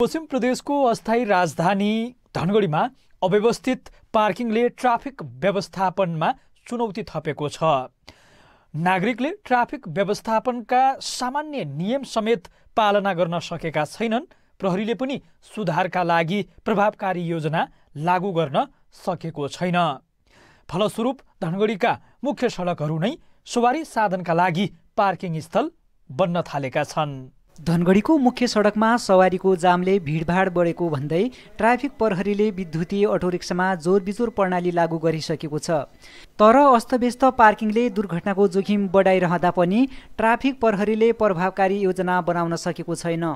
पश्चिम प्रदेशको अस्थायी राजधानी धनगढीमा अव्यवस्थित पार्किङले ट्राफिक व्यवस्थापनमा चुनौती थपेको छ नागरिकले ट्राफिक व्यवस्थापनका सामान्य नियम समेत पालना गर्न सकेका छैनन् प्रहरीले पनि सुधारका लागि प्रभावकारी योजना लागू गर्न सकेको छैन फलस्वरूप धनगढीका मुख्य सडकहरू नै सवारी साधनका लागि पार्किङ स्थल बन्न थालेका छन् धनगढीको मुख्य सडकमा सवारीको जामले भिडभाड बढेको भन्दै ट्राफिक प्रहरीले विद्युतीय अटोरिक्सामा जोर बिजोर प्रणाली लागू गरिसकेको छ तर अस्तव्यस्त पार्किङले दुर्घटनाको जोखिम बढाइरहँदा पनि ट्राफिक प्रहरीले प्रभावकारी योजना बनाउन सकेको छैन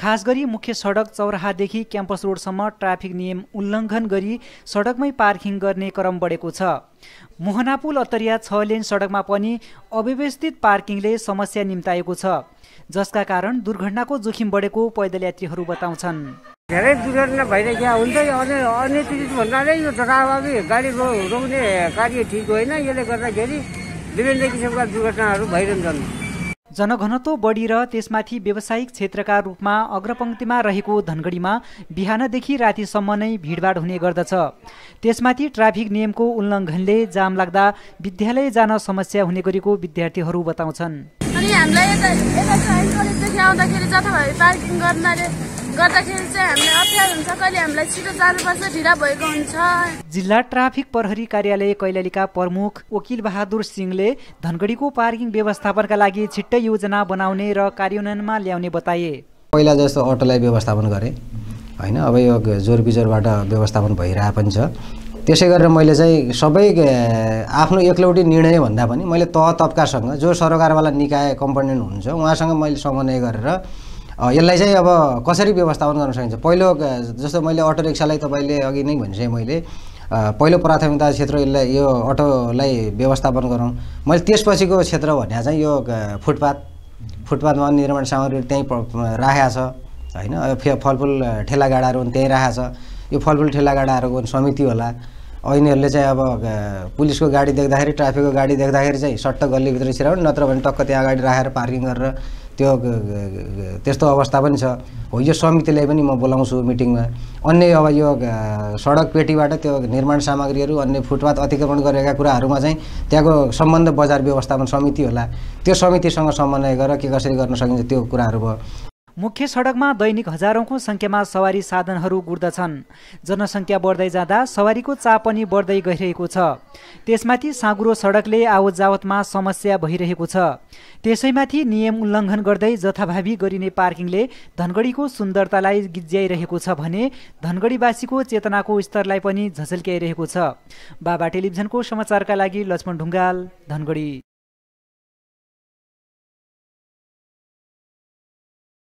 खास गरी मुख्य सडक चौराहादेखि क्याम्पस रोडसम्म ट्राफिक नियम उल्लङ्घन गरी सडकमै पार्किङ गर्ने क्रम बढेको छ मोहनापुल अतरिया छ लेन सडकमा पनि अव्यवस्थित पार्किङले समस्या निम्ताएको छ जसका कारण दुर्घटनाको जोखिम बढेको पैदल यात्रीहरू बताउँछन् धेरै दुर्घटना भइरहेको हुन्छ अनि अनियन्त्रित भन्नाले यो जग्गा गाडी रोक्ने कार्य ठिक होइन यसले गर्दाखेरि विभिन्न किसिमका दुर्घटनाहरू भइरहन्छन् जनघनत्व बढी र त्यसमाथि व्यावसायिक क्षेत्रका रूपमा अग्रपङ्क्तिमा रहेको धनगढीमा बिहानदेखि रातिसम्म नै भिडभाड हुने गर्दछ त्यसमाथि ट्राफिक नियमको उल्लङ्घनले जाम लाग्दा विद्यालय जान समस्या हुने गरेको विद्यार्थीहरू बताउँछन् गर्दाखेरि चाहिँ हामीलाई अप्ठ्यारो हुन्छ हामीलाई छिटो जानुपर्छ ढिला भएको हुन्छ जिल्ला ट्राफिक प्रहरी कार्यालय कैलालीका प्रमुख वकिल बहादुर सिंहले धनगढीको पार्किङ व्यवस्थापनका लागि छिट्टै योजना बनाउने र कार्यान्वयनमा ल्याउने बताए पहिला जस्तो अटोलाई व्यवस्थापन गरेँ होइन अब यो जोर बिजोरबाट व्यवस्थापन भइरहेको पनि छ त्यसै गरेर मैले चाहिँ सबै आफ्नो एकलौटी निर्णय भन्दा पनि मैले तह तब्कासँग जो सरकारवाला निकाय कम्पोनेन्ट हुन्छ उहाँसँग मैले समन्वय गरेर यसलाई चाहिँ अब कसरी व्यवस्थापन गर्न सकिन्छ पहिलो जस्तो मैले अटो रिक्सालाई तपाईँले अघि नै भनिसकेँ मैले पहिलो प्राथमिकता क्षेत्र यसलाई यो अटोलाई व्यवस्थापन गरौँ मैले त्यसपछिको क्षेत्र भने चाहिँ यो फुटपाथ फुटपाथमा निर्माण सामग्री त्यहीँ राखेको छ होइन फे फलफुल ठेलागाडाहरू पनि त्यहीँ राखेको छ यो फलफुल ठेलागाडाहरूको समिति होला यिनीहरूले चाहिँ अब पुलिसको गाडी देख्दाखेरि ट्राफिकको गाडी देख्दाखेरि चाहिँ सट्ट गल्लीभित्र छिराउने नत्र भने टक्क त्यहाँ अगाडि राखेर पार्किङ गरेर त्यो त्यस्तो अवस्था पनि छ हो यो समितिलाई पनि म बोलाउँछु मिटिङमा अन्य अब यो सडक पेटीबाट त्यो निर्माण सामग्रीहरू अन्य फुटपाथ अतिक्रमण गरेका कुराहरूमा चाहिँ त्यहाँको सम्बन्ध बजार व्यवस्थापन समिति होला त्यो समितिसँग समन्वय गरेर के कसरी गर्न सकिन्छ त्यो कुराहरू भयो मुख्य सडकमा दैनिक हजारौँको सङ्ख्यामा सवारी साधनहरू गुड्दछन् जनसङ्ख्या बढ्दै जाँदा सवारीको चाप पनि बढ्दै गइरहेको छ त्यसमाथि साँगुरो सडकले आवतजावतमा समस्या भइरहेको छ त्यसैमाथि नियम उल्लङ्घन गर्दै जथाभावी गरिने पार्किङले धनगढीको सुन्दरतालाई गिज्याइरहेको छ भने धनगढीवासीको चेतनाको स्तरलाई पनि झझल्क्याइरहेको छ बाबा टेलिभिजनको समाचारका लागि लक्ष्मण ढुङ्गाल धनगढी